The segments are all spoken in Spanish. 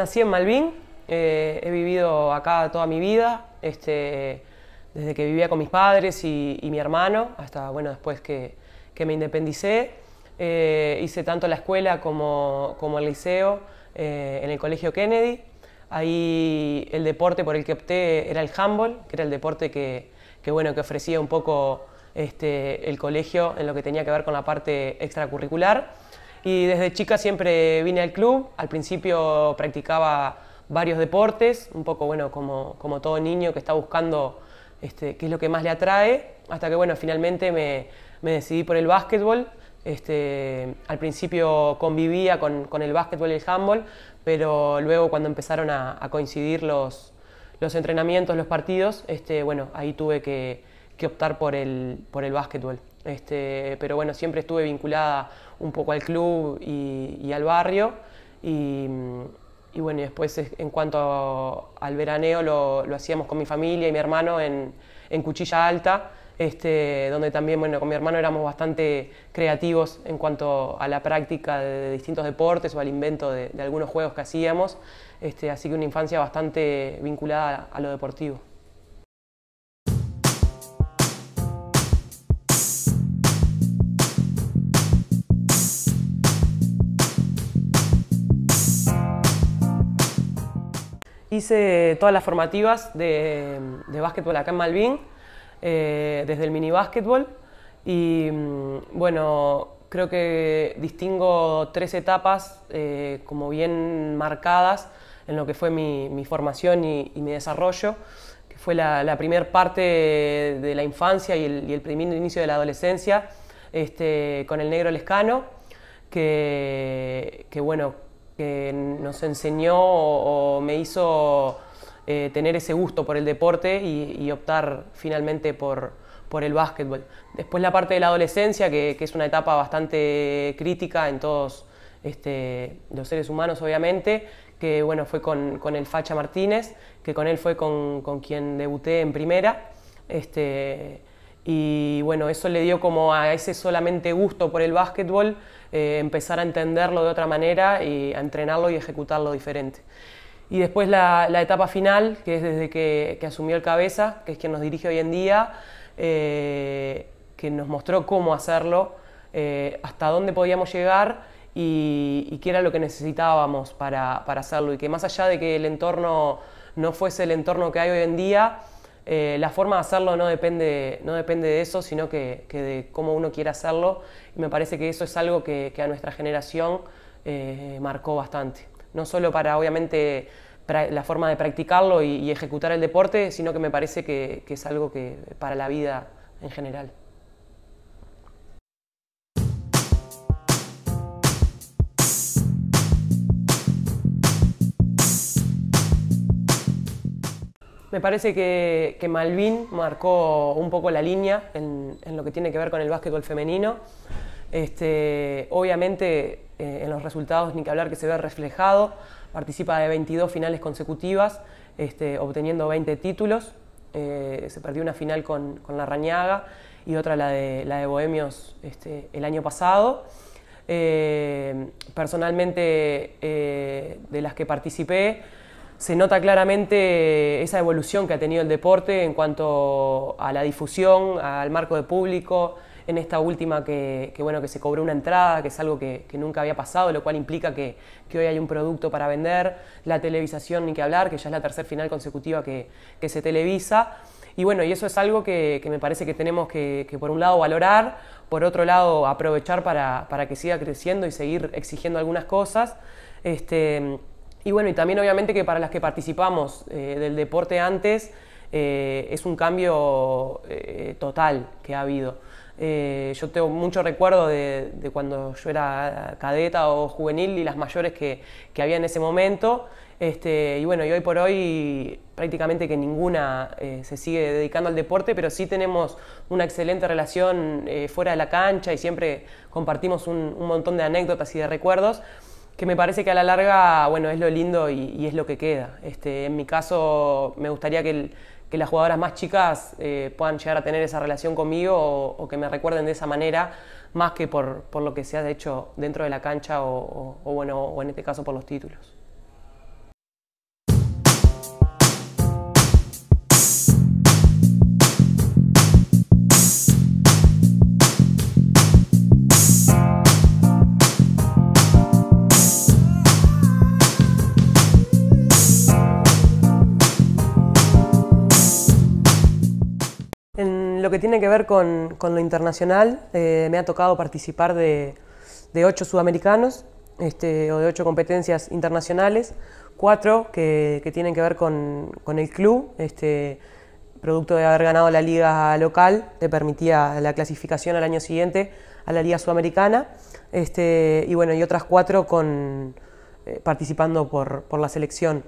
nací en Malvin, eh, he vivido acá toda mi vida, este, desde que vivía con mis padres y, mi hermano, hasta bueno, después que, que me independicé. Eh, hice tanto la escuela como, como el liceo eh, en el Colegio Kennedy. Ahí el deporte por el que opté era el handball, que era el deporte que, que bueno, que ofrecía un poco este, el colegio en lo que tenía que ver con la parte extracurricular y desde chica siempre vine al club. Al principio practicaba varios deportes, un poco bueno como, como todo niño que está buscando este, qué es lo que más le atrae, hasta que bueno, finalmente me, me decidí por el básquetbol. Este, al principio convivía con, con, el básquetbol y el handball, pero luego cuando empezaron a, a coincidir los, los, entrenamientos, los partidos, este, bueno, ahí tuve que, que optar por el, por el básquetbol. Este, pero bueno, siempre estuve vinculada un poco al club y, al barrio. Y, bueno, después en cuanto al veraneo lo, hacíamos con mi familia y mi hermano en, Cuchilla Alta, este, donde también bueno, con mi hermano éramos bastante creativos en cuanto a la práctica de distintos deportes o al invento de, algunos juegos que hacíamos. Este, así que una infancia bastante vinculada a lo deportivo. Hice todas las formativas de, de básquetbol acá en Malvin, eh, desde el mini básquetbol. Y mm, bueno, creo que distingo tres etapas eh, como bien marcadas en lo que fue mi, formación y, mi desarrollo, que fue la, primera parte de la infancia y el, primer inicio de la adolescencia, este, con el negro Lescano, que, que bueno, que nos enseñó o, me hizo eh, tener ese gusto por el deporte y, optar finalmente por, por, el básquetbol. Después la parte de la adolescencia, que, es una etapa bastante crítica en todos este, los seres humanos, obviamente, que bueno, fue con, el Facha Martínez, que con él fue con, quien debuté en primera. Este, y bueno, eso le dio como a ese solamente gusto por el básquetbol, eh, empezar a entenderlo de otra manera y a entrenarlo y ejecutarlo diferente. Y después la, etapa final, que es desde que, asumió el cabeza, que es quien nos dirige hoy en día, eh, que nos mostró cómo hacerlo, eh, hasta dónde podíamos llegar y, y, qué era lo que necesitábamos para, para hacerlo. Y que más allá de que el entorno no fuese el entorno que hay hoy en día, eh, la forma de hacerlo no depende, de eso, sino que, de cómo uno quiera hacerlo. Y me parece que eso es algo que, a nuestra generación eh, marcó bastante. No solo para, obviamente, la forma de practicarlo y, ejecutar el deporte, sino que me parece que, que es algo que para la vida en general. Me parece que, Malvin marcó un poco la línea en, lo que tiene que ver con el básquetbol femenino. Este, obviamente eh, en los resultados ni que hablar que se ve reflejado, participa de 22 finales consecutivas, este, obteniendo 20 títulos, eh, se perdió una final con, la Rañaga y otra la de, la de Bohemios este, el año pasado. Eh, personalmente, de las que participé, se nota claramente esa evolución que ha tenido el deporte en cuanto a la difusión, al marco de público, en esta última que, bueno, que se cobró una entrada, que es algo que, nunca había pasado, lo cual implica que, hoy hay un producto para vender, la televisación ni que hablar, que ya es la tercera final consecutiva que, se televisa. Y bueno, y eso es algo que, me parece que tenemos que, por un lado valorar, por otro lado aprovechar para, para que siga creciendo y seguir exigiendo algunas cosas. Este, y bueno, y también obviamente que para las que participamos eh, del deporte antes eh, es un cambio eh, total que ha habido. yo tengo mucho recuerdo de, cuando yo era cadeta o juvenil y las mayores que, había en ese momento. Este, y bueno, y hoy por hoy prácticamente que ninguna se sigue dedicando al deporte, pero sí tenemos una excelente relación fuera de la cancha y siempre compartimos un montón de anécdotas y de recuerdos que me parece que a la larga, bueno, es lo lindo y, es lo que queda. Este, en mi caso, me gustaría que, las jugadoras más chicas eh, puedan llegar a tener esa relación conmigo o, que me recuerden de esa manera, más que por, por lo que se ha hecho dentro de la cancha o bueno, o en este caso por los títulos. que tiene que ver con, lo internacional, eh, me ha tocado participar de, ocho sudamericanos este, o de ocho competencias internacionales, cuatro que, tienen que ver con, el club. Este, producto de haber ganado la liga local, te permitía la clasificación al año siguiente a la liga sudamericana, este, y bueno, y otras cuatro con, eh, participando por, por la selección.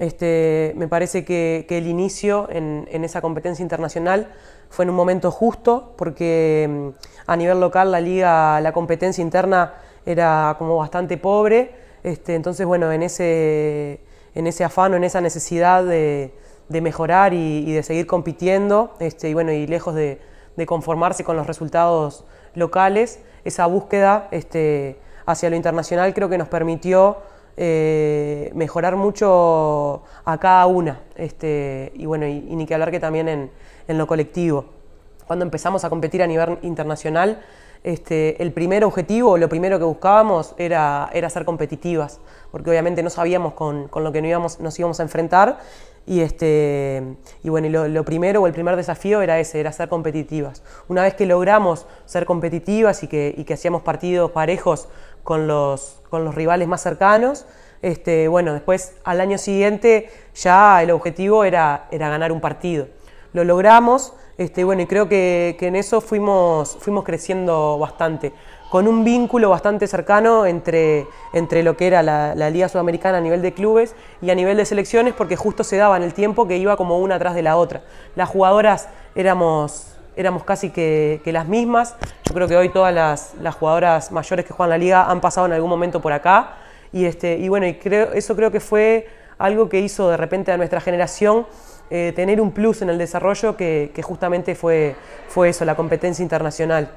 Este, me parece que, el inicio en, esa competencia internacional fue en un momento justo, porque mm, a nivel local la liga, la competencia interna era como bastante pobre. Este, entonces, bueno, en ese, en ese afán en esa necesidad de, mejorar y, de seguir compitiendo, este, y bueno, y lejos de, conformarse con los resultados locales, esa búsqueda hacia lo internacional creo que nos permitió eh, mejorar mucho a cada una. Este, y bueno, y, ni que hablar que también en, lo colectivo. Cuando empezamos a competir a nivel internacional, este, el primer objetivo, lo primero que buscábamos era, era ser competitivas, porque obviamente no sabíamos con, lo que nos íbamos a enfrentar y, este, y bueno, lo, primero o el primer desafío era ese, era ser competitivas. Una vez que logramos ser competitivas y que, hacíamos partidos parejos con los, con los rivales más cercanos, este, bueno, después al año siguiente ya el objetivo era, era ganar un partido. Lo logramos, este, bueno, y creo que, en eso fuimos, fuimos creciendo bastante con un vínculo bastante cercano entre, entre lo que era la, Liga Sudamericana a nivel de clubes y a nivel de selecciones, porque justo se daba en el tiempo que iba como una atrás de la otra. Las jugadoras éramos, éramos casi que, las mismas. Yo creo que hoy todas las, jugadoras mayores que juegan la liga han pasado en algún momento por acá. Y, este, y bueno, y creo, eso creo que fue algo que hizo de repente a nuestra generación eh, tener un plus en el desarrollo que, justamente fue, fue eso, la competencia internacional.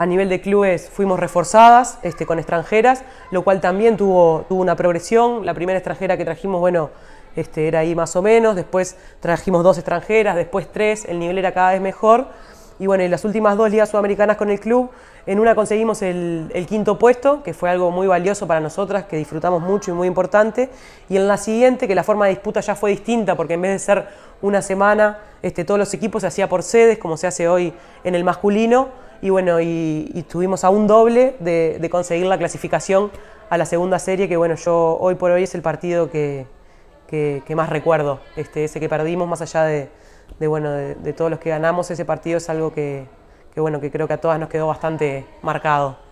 A nivel de clubes fuimos reforzadas este, con extranjeras, lo cual también tuvo, una progresión. La primera extranjera que trajimos, bueno, este, era ahí más o menos, después trajimos dos extranjeras, después tres, el nivel era cada vez mejor. Y bueno, en las últimas dos ligas sudamericanas con el club, en una conseguimos el, quinto puesto, que fue algo muy valioso para nosotras, que disfrutamos mucho y muy importante. Y en la siguiente, que la forma de disputa ya fue distinta, porque en vez de ser una semana, este, todos los equipos se hacía por sedes, como se hace hoy en el masculino y bueno, y, y tuvimos a un doble de, conseguir la clasificación a la segunda serie, que bueno, yo hoy por hoy es el partido que, más recuerdo, este, ese que perdimos, más allá de, de bueno, de, todos los que ganamos, ese partido es algo que, que, bueno, que creo que a todas nos quedó bastante marcado.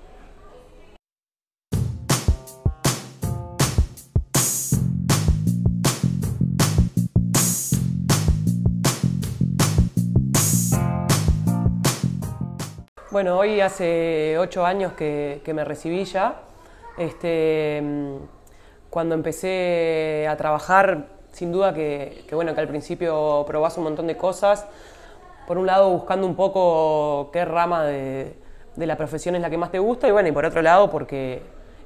Bueno, hoy hace ocho años que, me recibí ya. Este, mm, cuando empecé a trabajar, sin duda que, bueno, que al principio probás un montón de cosas. Por un lado, buscando un poco qué rama de, la profesión es la que más te gusta, y bueno, y por otro lado, porque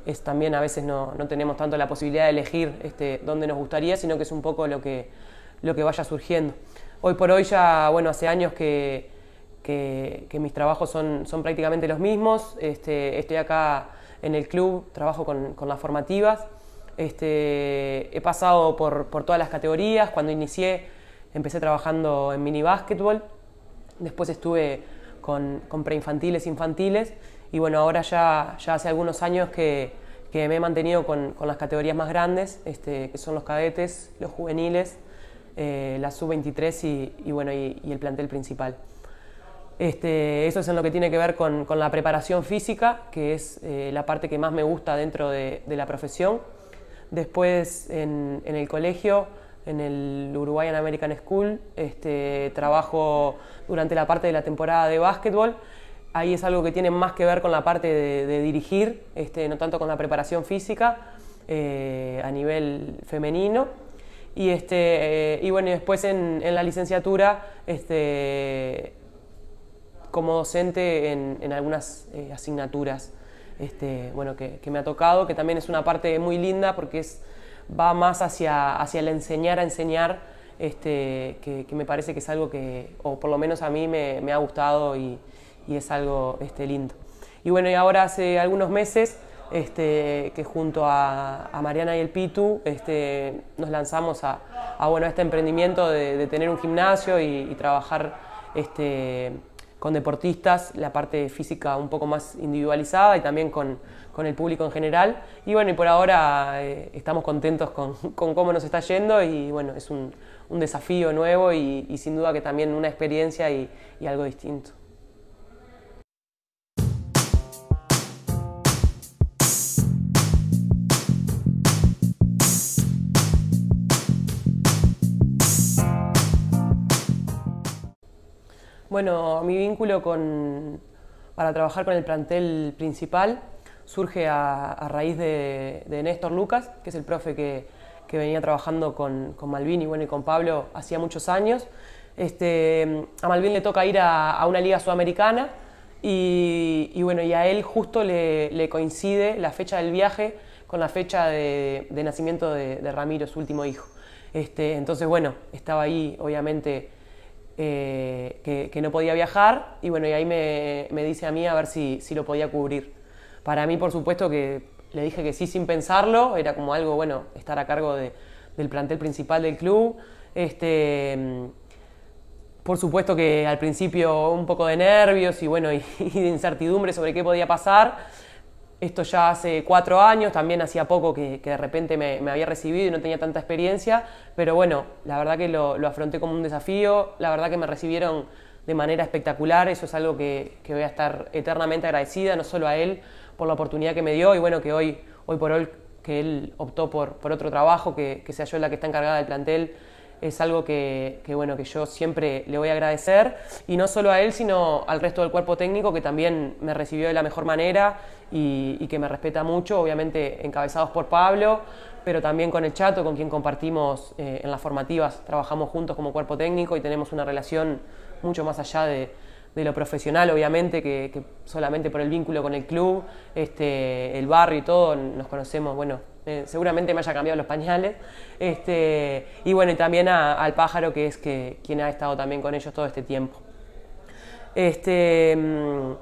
es también a veces no, tenemos tanto la posibilidad de elegir este, dónde nos gustaría, sino que es un poco lo que, lo que vaya surgiendo. Hoy por hoy ya, bueno, hace años que, que, mis trabajos son, son prácticamente los mismos. Este, estoy acá en el club, trabajo con, las formativas. Este, he pasado por, por, todas las categorías. Cuando inicié, empecé trabajando en mini Después estuve con, con preinfantiles, infantiles. Y bueno, ahora ya, ya hace algunos años que, me he mantenido con, con, las categorías más grandes, este, que son los cadetes, los juveniles, eh, la sub-23 y, bueno, y el plantel principal. Este, eso es en lo que tiene que ver con, la preparación física, que es eh, la parte que más me gusta dentro de, la profesión. Después en, el colegio, en el Uruguayan American School, este, trabajo durante la parte de la temporada de básquetbol. Ahí es algo que tiene más que ver con la parte de, dirigir, este, no tanto con la preparación física eh, a nivel femenino. Y, este, eh, y bueno, después en, la licenciatura este, como docente en, algunas eh, asignaturas este, bueno, que, me ha tocado, que también es una parte muy linda porque es, va más hacia, hacia el enseñar a enseñar, este, que, me parece que es algo que, o por lo menos a mí me, ha gustado y, es algo este, lindo. Y bueno, y ahora hace algunos meses que junto a, Mariana y el Pitu nos lanzamos a, bueno, este emprendimiento de, tener un gimnasio y, trabajar este, con deportistas, la parte física un poco más individualizada y también con, el público en general. Y bueno, y por ahora eh, estamos contentos con, cómo nos está yendo y bueno, es un, un desafío nuevo y, sin duda que también una experiencia y algo distinto. Bueno, mi vínculo con, para trabajar con el plantel principal surge a, raíz de, Néstor Lucas, que es el profe que, venía trabajando con, Malvin y, bueno, y con Pablo hacía muchos años. Este, a Malvin le toca ir a, una liga sudamericana y, bueno, y a él justo le, coincide la fecha del viaje con la fecha de, nacimiento de, Ramiro, su último hijo. Este, entonces, bueno, estaba ahí obviamente eh, que, no podía viajar y bueno, y ahí me, dice a mí a ver si, lo podía cubrir. Para mí, por supuesto, que le dije que sí sin pensarlo, era como algo, bueno, estar a cargo del plantel principal del club. Este, por supuesto que al principio un poco de nervios y bueno, y, y de incertidumbre sobre qué podía pasar. Esto ya hace cuatro años, también hacía poco que, de repente me, había recibido y no tenía tanta experiencia, pero bueno, la verdad que lo, afronté como un desafío, la verdad que me recibieron de manera espectacular, eso es algo que, voy a estar eternamente agradecida, no solo a él por la oportunidad que me dio y bueno, que hoy, hoy por hoy que él optó por, por otro trabajo, que, que sea yo la que está encargada del plantel, es algo que, que, bueno que yo siempre le voy a agradecer y no solo a él sino al resto del cuerpo técnico que también me recibió de la mejor manera y, que me respeta mucho, obviamente encabezados por Pablo, pero también con el Chato, con quien compartimos eh, en las formativas, trabajamos juntos como cuerpo técnico y tenemos una relación mucho más allá de, lo profesional, obviamente, que, solamente por el vínculo con el club, este, el barrio y todo, nos conocemos, bueno, eh, seguramente me haya cambiado los pañales. Este, y bueno, y también al pájaro, que es que, quien ha estado también con ellos todo este tiempo. Este, mm,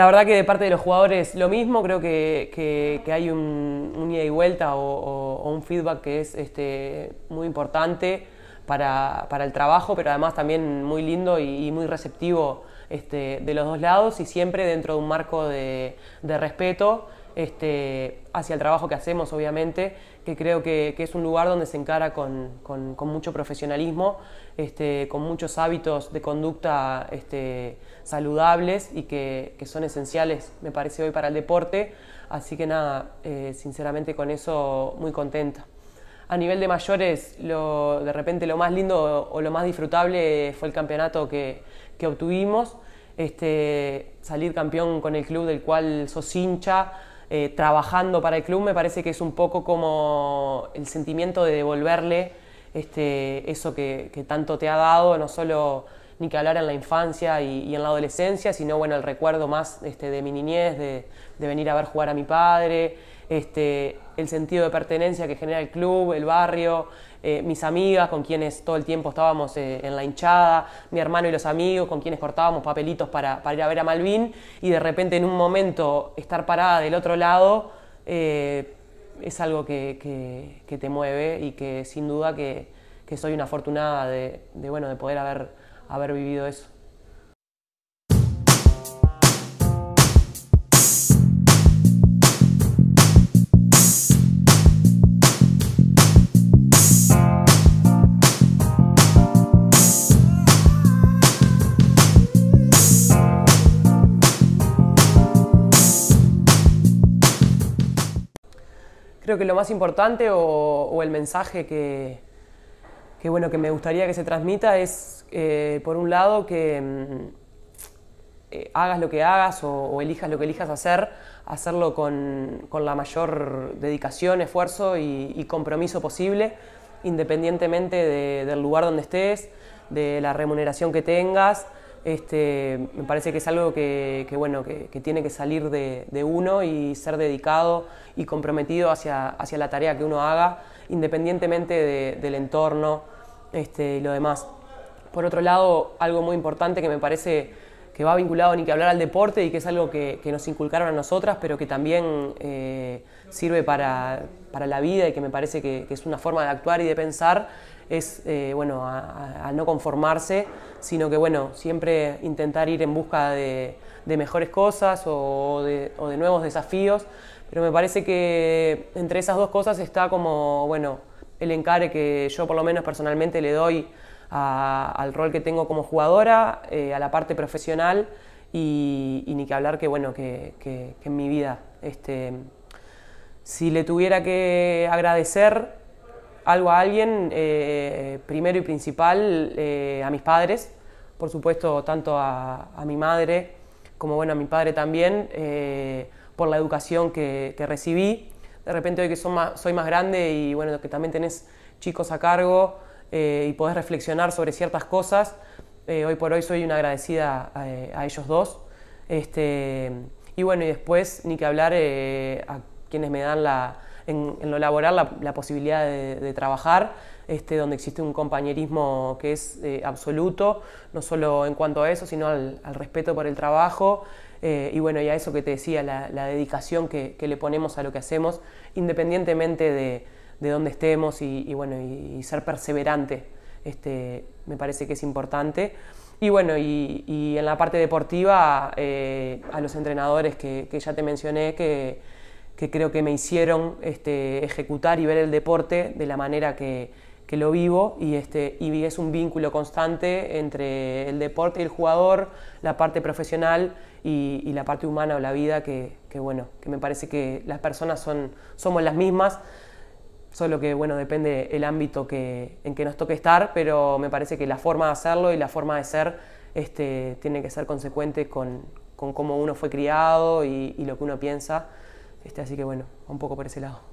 la verdad que de parte de los jugadores lo mismo, creo que, hay un, ida y vuelta o, un feedback que es este, muy importante para, el trabajo, pero además también muy lindo y, muy receptivo este, de los dos lados y siempre dentro de un marco de respeto este, hacia el trabajo que hacemos, obviamente, que creo que, es un lugar donde se encara con, mucho profesionalismo, este, con muchos hábitos de conducta este, saludables y que, son esenciales, me parece, hoy para el deporte. Así que nada, eh, sinceramente con eso muy contenta. A nivel de mayores, de repente lo más lindo o lo más disfrutable fue el campeonato que, obtuvimos. salir campeón con el club del cual sos hincha, eh, trabajando para el club, me parece que es un poco como el sentimiento de devolverle este, eso que, tanto te ha dado, no solo ni que hablar en la infancia y, en la adolescencia, sino bueno, el recuerdo más este, de mi niñez, de, de venir a ver jugar a mi padre, este, el sentido de pertenencia que genera el club, el barrio, eh, mis amigas con quienes todo el tiempo estábamos eh, en la hinchada, mi hermano y los amigos con quienes cortábamos papelitos para, ir a ver a Malvin y de repente en un momento estar parada del otro lado eh, es algo que, te mueve y que sin duda que, soy una afortunada de, de, bueno, de poder haber, haber vivido eso. creo que lo más importante o, el mensaje que, bueno, que me gustaría que se transmita es, eh, por un lado, que mm, eh, hagas lo que hagas o, elijas lo que elijas hacer, hacerlo con, la mayor dedicación, esfuerzo y, compromiso posible, independientemente del lugar donde estés, de la remuneración que tengas este, me parece que es algo que, bueno, que, tiene que salir de, uno y ser dedicado y comprometido hacia, la tarea que uno haga, independientemente del entorno este, y lo demás. Por otro lado, algo muy importante que me parece que va vinculado ni que hablar al deporte y que es algo que, nos inculcaron a nosotras, pero que también eh, sirve para, la vida y que me parece que, que es una forma de actuar y de pensar, es, eh, bueno, a, no conformarse, sino que, bueno, siempre intentar ir en busca de, mejores cosas o de, nuevos desafíos, pero me parece que entre esas dos cosas está como, bueno, el encare que yo por lo menos personalmente le doy al rol que tengo como jugadora, eh, a la parte profesional y, ni que hablar que, bueno, que, que, que en mi vida, este, si le tuviera que agradecer, algo a alguien, eh, primero y principal, eh, a mis padres, por supuesto, tanto a, mi madre como bueno, a mi padre también, eh, por la educación que, recibí. De repente hoy que son soy más grande y bueno, que también tenés chicos a cargo y podés reflexionar sobre ciertas cosas, hoy por hoy soy una agradecida a, a ellos dos. Este, y bueno, y después, ni que hablar a quienes me dan la, en, lo laboral la, posibilidad de, trabajar, este, donde existe un compañerismo que es eh, absoluto, no solo en cuanto a eso, sino al, respeto por el trabajo. Eh, y bueno, y a eso que te decía, la, dedicación que, le ponemos a lo que hacemos, independientemente de, de dónde estemos y, bueno, ser perseverante, este, me parece que es importante. Y bueno, y, en la parte deportiva, eh, a los entrenadores que ya te mencioné, que, que creo que me hicieron este, ejecutar y ver el deporte de la manera que, lo vivo y, este, es un vínculo constante entre el deporte y el jugador, la parte profesional y, la parte humana o la vida, que, bueno, que me parece que las personas son, somos las mismas, solo que bueno, depende el ámbito que, en que nos toque estar, pero me parece que la forma de hacerlo y la forma de ser este, tiene que ser consecuente con, cómo uno fue criado y lo que uno piensa. Este, así que bueno, un poco por ese lado.